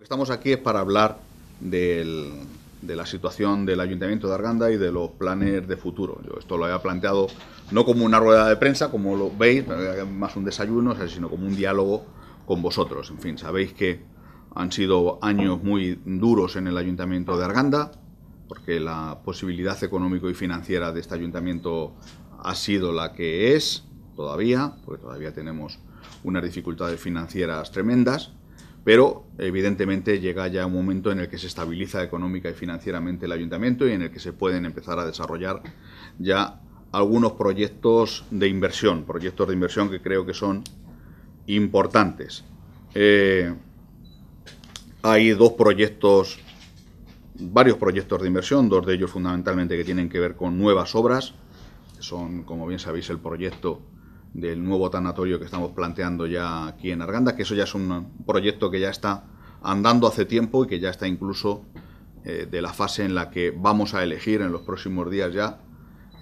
Estamos aquí para hablar de la situación del Ayuntamiento de Arganda y de los planes de futuro. esto lo había planteado no como una rueda de prensa, como lo veis, más un desayuno, sino como un diálogo con vosotros. En fin, sabéis que han sido años muy duros en el Ayuntamiento de Arganda, porque la posibilidad económica y financiera de este ayuntamiento ha sido la que es todavía, porque todavía tenemos unas dificultades financieras tremendas, pero evidentemente llega ya un momento en el que se estabiliza económica y financieramente el ayuntamiento y en el que se pueden empezar a desarrollar ya algunos proyectos de inversión, proyectos de inversión que creo que son importantes. Eh, hay dos proyectos, varios proyectos de inversión, dos de ellos fundamentalmente que tienen que ver con nuevas obras, que son, como bien sabéis, el proyecto del nuevo tanatorio que estamos planteando ya aquí en Arganda, que eso ya es un proyecto que ya está andando hace tiempo y que ya está incluso eh, de la fase en la que vamos a elegir en los próximos días ya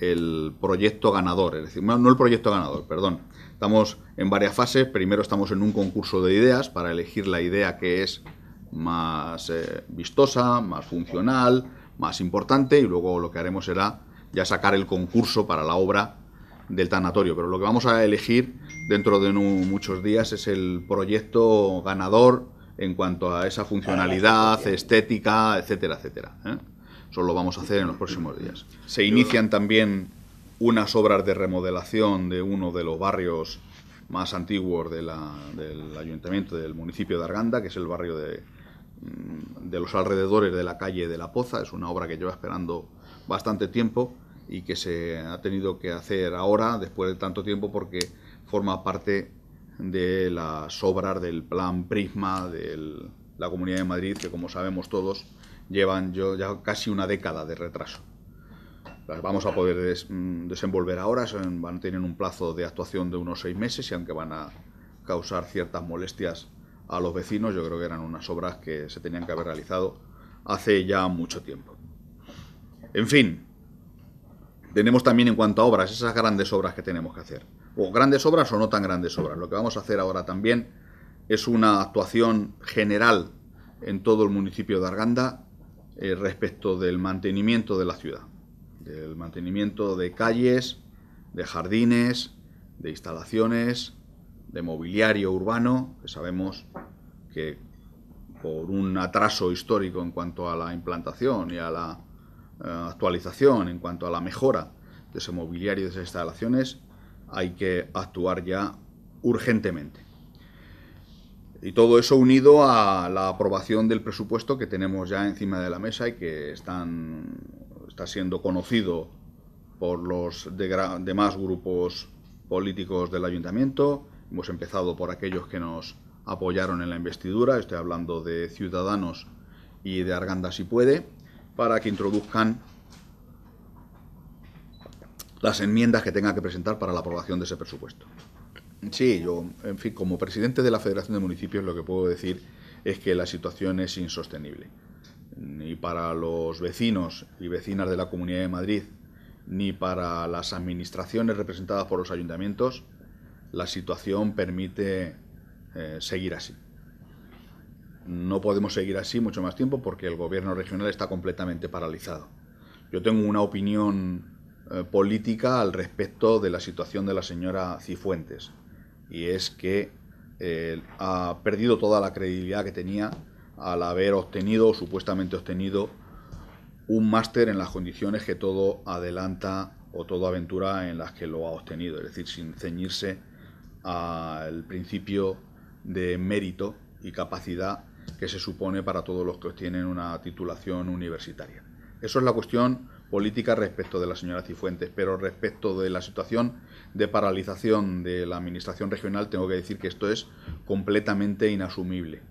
el proyecto ganador, es decir, no, el proyecto ganador, perdón. Estamos en varias fases, primero estamos en un concurso de ideas para elegir la idea que es más eh, vistosa, más funcional, más importante y luego lo que haremos será ya sacar el concurso para la obra del tanatorio, pero lo que vamos a elegir dentro de muchos días es el proyecto ganador en cuanto a esa funcionalidad, estética, etcétera, etcétera. ¿eh? Eso lo vamos a hacer en los próximos días. Se inician también unas obras de remodelación de uno de los barrios más antiguos del ayuntamiento del municipio de Arganda, que es el barrio de, mm, de los alrededores de la calle de la Poza. Es una obra que lleva esperando bastante tiempo y que se ha tenido que hacer ahora, después de tanto tiempo, porque forma parte de las obras del plan Prisma de la Comunidad de Madrid, que como sabemos todos, llevan ya casi una década de retraso. Las vamos a poder mm, desenvolver ahora, son, van a tener un plazo de actuación de unos seis meses y aunque van a causar ciertas molestias a los vecinos, yo creo que eran unas obras que se tenían que haber realizado hace ya mucho tiempo. En fin, tenemos también en cuanto a obras, esas grandes obras que tenemos que hacer. O grandes obras o no tan grandes obras. Lo que vamos a hacer ahora también es una actuación general en todo el municipio de Arganda eh, respecto del mantenimiento de la ciudad. Del mantenimiento de calles, de jardines, de instalaciones, de mobiliario urbano, que sabemos que por un atraso histórico en cuanto a la implantación y a la eh, actualización en cuanto a la mejora de ese mobiliario y de esas instalaciones, hay que actuar ya urgentemente. Y todo eso unido a la aprobación del presupuesto que tenemos ya encima de la mesa y que están, está siendo conocido por los demás grupos políticos del ayuntamiento. Hemos empezado por aquellos que nos apoyaron en la investidura, estoy hablando de Ciudadanos y de Arganda si puede, para que introduzcan las enmiendas que tenga que presentar para la aprobación de ese presupuesto. Sí, yo, en fin, como presidente de la Federación de Municipios lo que puedo decir es que la situación es insostenible. Ni para los vecinos y vecinas de la Comunidad de Madrid, ni para las administraciones representadas por los ayuntamientos, la situación permite eh, seguir así. No podemos seguir así mucho más tiempo porque el gobierno regional está completamente paralizado. Yo tengo una opinión eh, política al respecto de la situación de la señora Cifuentes y es que eh, ha perdido toda la credibilidad que tenía al haber obtenido, o supuestamente obtenido, un máster en las condiciones que todo adelanta o todo aventura en las que lo ha obtenido, es decir, sin ceñirse al principio de mérito y capacidad que se supone para todos los que obtienen una titulación universitaria. Eso es la cuestión política respecto de la señora Cifuentes, pero respecto de la situación de paralización de la Administración Regional, tengo que decir que esto es completamente inasumible.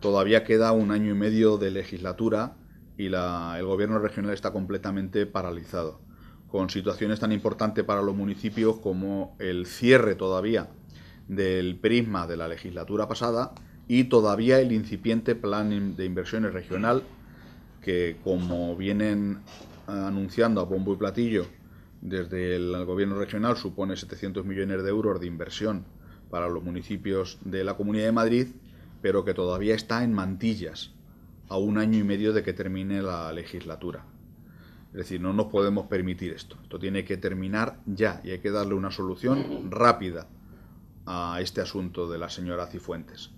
Todavía queda un año y medio de legislatura y el Gobierno Regional está completamente paralizado, con situaciones tan importantes para los municipios como el cierre todavía del prisma de la legislatura pasada y todavía el incipiente plan de inversiones regional que como vienen anunciando a bombo y platillo desde el gobierno regional supone 700 millones de euros de inversión para los municipios de la Comunidad de Madrid, pero que todavía está en mantillas a un año y medio de que termine la legislatura. Es decir, no nos podemos permitir esto. Esto tiene que terminar ya y hay que darle una solución rápida a este asunto de la señora Cifuentes.